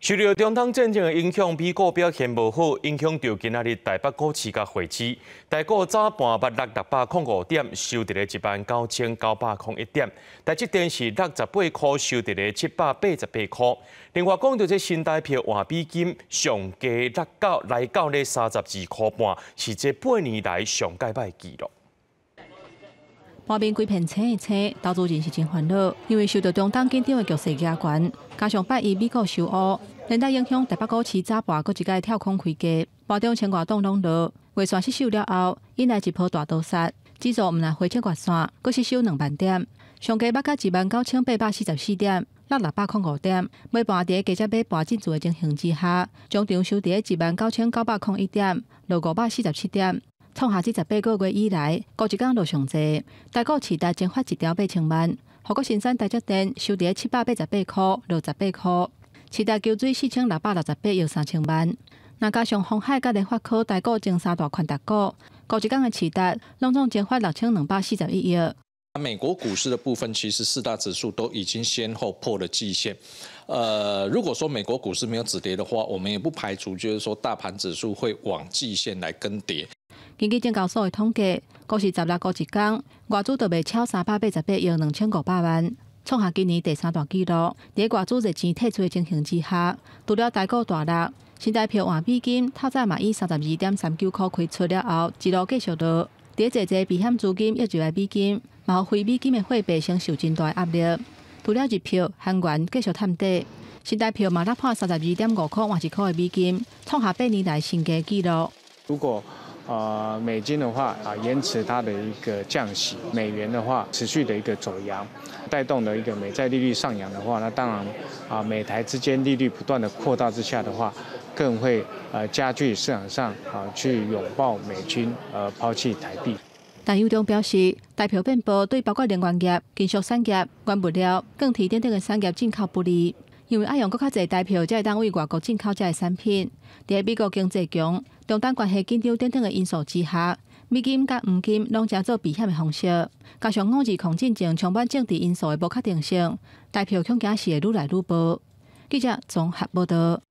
受到中东战争影响，美股表现无好，影响到今仔日台北股市甲汇市，大股早盘八六八五点收伫了一万九千九百一点，但即天是六十八块收伫了七百八十八块。另外讲到这新台票换美金上低六九来到咧三十二块半，是这八年来上界摆纪录。旁边几片青的青，投资人是真烦恼，因为受到中档紧张的局势加权，加上八伊美国首乌，连带影响台北股市早盘搁一届跳空开价，盘中千光当拢落，外线失守了后引来一波大屠杀，指数毋但回撤外线，搁失守两万点，上家北到一万九千八百四十四点，落六百块五点，尾盘底计只尾盘进驻的情形之下，中场收底一万九千九百块一点，落五百四十七点。创下这十八个月以来高一港录上最，大股市值增发一条八千万，福国新山大脚店收跌七百八十八块六十八块，市值缴水四千六百六十八又三千万，那加上红海甲日发科大股增三大款大股高一港的市值拢总增发六千两百四十一亿美国股市的部分，其实四大指数都已经先后破了季线。呃，如果说美国股市没有止跌的话，我们也不排除就是说大盘指数会往季线来跟跌。根据证交所的统计，股市十六个一天外资就未超三百八十八亿两千五百万，创下今年第三大纪录。在外资热钱退出的情形之下，除了大股大跌，新台票换美金透早嘛以三十二点三九元开出了后，一路继续跌。在节节避险资金一求的美金，毛非美金的货币承受真大压力。除了日票韩元继续探底，新台票嘛拉破三十二点五元换一元的美金，创下八年来新低纪录。如果呃，美金的话啊，延迟它的一个降息，美元的话持续的一个走扬，带动的一个美债利率上扬的话，那当然啊，美台之间利率不断的扩大之下的话，更会呃加剧市场上啊去拥抱美金，呃抛弃台币。但尤中表示，大票变薄对包括能源业、金属产业、原料、钢铁等等嘅产业进口不利。因为还用更卡多代票才会当为外国进口者的产品。在美国经济强、中等关系紧张等等的因素之下，美金甲黄金拢加做避险的方式。加上五二抗争中充满政治因素的无确定性，代票恐惊是会愈来愈薄。记者综合报道。